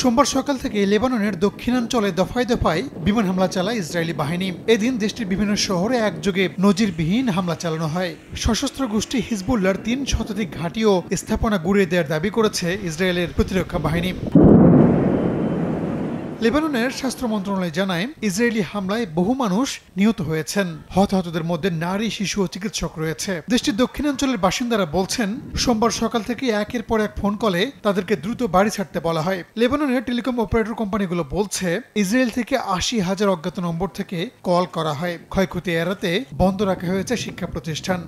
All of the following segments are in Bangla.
সোমবার সকাল থেকে লেবাননের দক্ষিণাঞ্চলে দফায় দফায় বিমান হামলা চালায় ইসরায়েলি বাহিনী এদিন দেশটির বিভিন্ন শহরে একযোগে নজিরবিহীন হামলা চালানো হয় সশস্ত্র গোষ্ঠী হিজবুল্লার তিন শতাধিক ঘাঁটিও স্থাপনা গুড়িয়ে দেওয়ার দাবি করেছে ইসরায়েলের প্রতিরক্ষা বাহিনী লেবাননের স্বাস্থ্য মন্ত্রণালয় জানায় ইসরায়েলি হামলায় বহু মানুষ নিহত হয়েছেন হতাহতদের মধ্যে নারী শিশু ও চিকিৎসক রয়েছে দেশটির দক্ষিণাঞ্চলের বাসিন্দারা বলছেন সোমবার সকাল থেকে একের পর এক ফোন কলে তাদেরকে দ্রুত বাড়ি ছাড়তে বলা হয় লেবাননের টেলিকম অপারেটর কোম্পানিগুলো বলছে ইসরায়েল থেকে আশি হাজার অজ্ঞাত নম্বর থেকে কল করা হয় ক্ষয়ক্ষতি এড়াতে বন্ধ রাখা হয়েছে শিক্ষা প্রতিষ্ঠান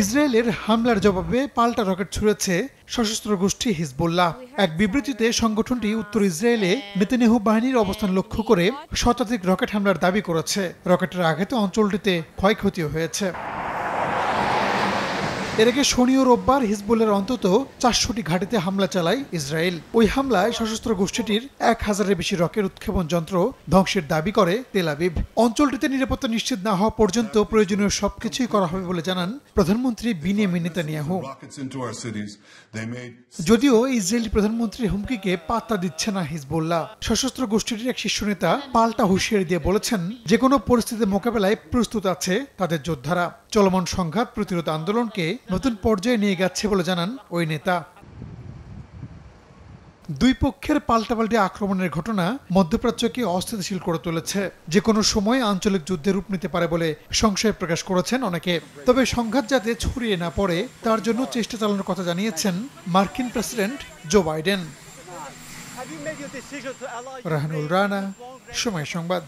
ইসরায়েলের হামলার জবাবে পাল্টা রকেট ছুড়েছে সশস্ত্র গোষ্ঠী হিজবুল্লাহ এক বিবৃতিতে সংগঠনটি উত্তর ইসরায়েলে মেতেনেহু বাহিনীর অবস্থান লক্ষ্য করে শতাধিক রকেট হামলার দাবি করেছে রকেটের আঘাতে অঞ্চলটিতে ক্ষয়ক্ষতিও হয়েছে এর আগে শনি ও রোববার হিজবুলের অন্তত চারশোটি ঘাটিতে হামলা চালায় ইসরায়েল ওই হামলায় সশস্ত্র গোষ্ঠীটির এক হাজারের বেশি রকেট উৎক্ষেপণ যন্ত্র ধ্বংসের দাবি করে তেল আবিব অঞ্চলটিতে নিরাপত্তা নিশ্চিত না হওয়া পর্যন্ত প্রয়োজনীয় সবকিছুই করা হবে বলে জানান প্রধানমন্ত্রী বিনে বিনিয়ামিন নিয়াহু যদিও ইসরায়েলি প্রধানমন্ত্রীর হুমকিকে পাত্তা দিচ্ছে না হিজবুল্লাহ সশস্ত্র গোষ্ঠীটির এক শীর্ষ নেতা পাল্টা হুঁশিয়ারি দিয়ে বলেছেন যে কোনো পরিস্থিতি মোকাবেলায় প্রস্তুত আছে তাদের যোদ্ধারা চলমান সংঘাত প্রতিরোধ আন্দোলনকে নতুন পর্যায়ে নিয়ে গেছে বলে জানান ওই নেতা দুই পক্ষের পাল্টাপাল্টি আক্রমণের ঘটনা মধ্যপ্রাচ্যকে অস্থিতিশীল করে তুলেছে যে কোনো সময় আঞ্চলিক যুদ্ধে রূপ নিতে পারে বলে সংশয় প্রকাশ করেছেন অনেকে তবে সংঘাত যাতে ছড়িয়ে না পড়ে তার জন্য চেষ্টা চালানোর কথা জানিয়েছেন মার্কিন president Joe Biden Rahanul Rana সময় সংবাদ